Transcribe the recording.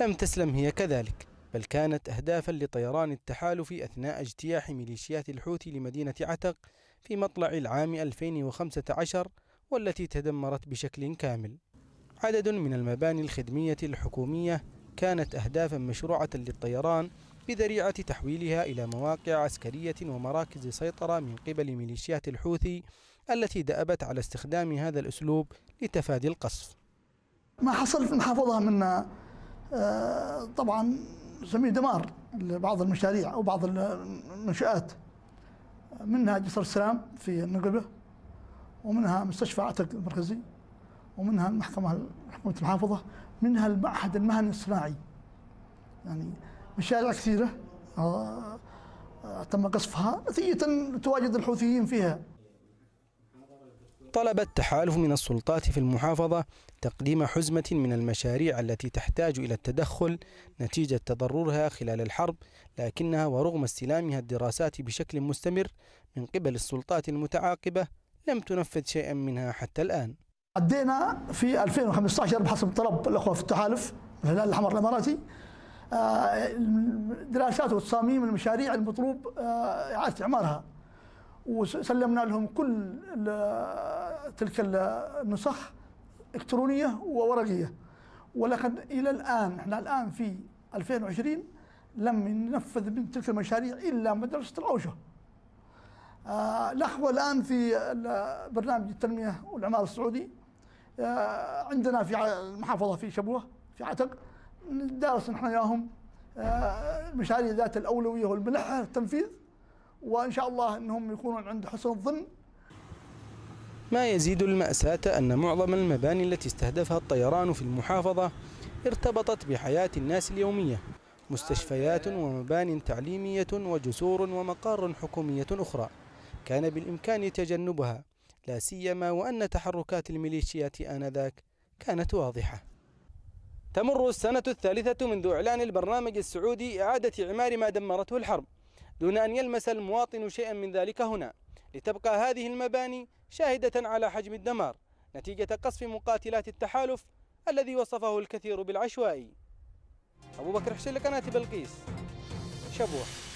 لم تسلم هي كذلك بل كانت أهدافا لطيران التحالف أثناء اجتياح ميليشيات الحوثي لمدينة عتق في مطلع العام 2015 والتي تدمرت بشكل كامل عدد من المباني الخدمية الحكومية كانت أهدافا مشروعة للطيران بذريعة تحويلها إلى مواقع عسكرية ومراكز سيطرة من قبل ميليشيات الحوثي التي دأبت على استخدام هذا الأسلوب لتفادي القصف ما حصل في محافظة منا آه، طبعا نسميه دمار لبعض المشاريع او بعض المنشات منها جسر السلام في النقبه ومنها مستشفى عتق المركزي ومنها المحكمه حكومه المحافظه منها المعهد المهني الصناعي يعني مشاريع كثيره آه، آه، تم قصفها نتيجه تواجد الحوثيين فيها طلب التحالف من السلطات في المحافظة تقديم حزمة من المشاريع التي تحتاج إلى التدخل نتيجة تضررها خلال الحرب لكنها ورغم استلامها الدراسات بشكل مستمر من قبل السلطات المتعاقبة لم تنفذ شيئا منها حتى الآن عدينا في 2015 بحسب طلب الأخوة في التحالف الهلال الأحمر الإماراتي آه، دراسات وتصاميم المشاريع المطلوب آه، إعادة إعمارها وسلمنا لهم كل تلك النسخ الكترونيه وورقيه ولكن الى الان احنا الان في 2020 لم ينفذ من تلك المشاريع الا مدرسه الاوشه. آه الان في برنامج التنميه والعمار السعودي آه عندنا في المحافظه في شبوه في عتق ندارس نحن وياهم آه المشاريع ذات الاولويه والملحه التنفيذ وان شاء الله انهم يكونون عند حسن الظن ما يزيد المأساة أن معظم المباني التي استهدفها الطيران في المحافظة ارتبطت بحياة الناس اليومية مستشفيات ومبان تعليمية وجسور ومقار حكومية أخرى كان بالإمكان تجنبها لا سيما وأن تحركات الميليشيات آنذاك كانت واضحة تمر السنة الثالثة منذ إعلان البرنامج السعودي إعادة إعمار ما دمرته الحرب دون أن يلمس المواطن شيئا من ذلك هنا لتبقى هذه المباني شاهدة على حجم الدمار نتيجة قصف مقاتلات التحالف الذي وصفه الكثير بالعشوائي أبو بكر حسين لقناة بلقيس شبوه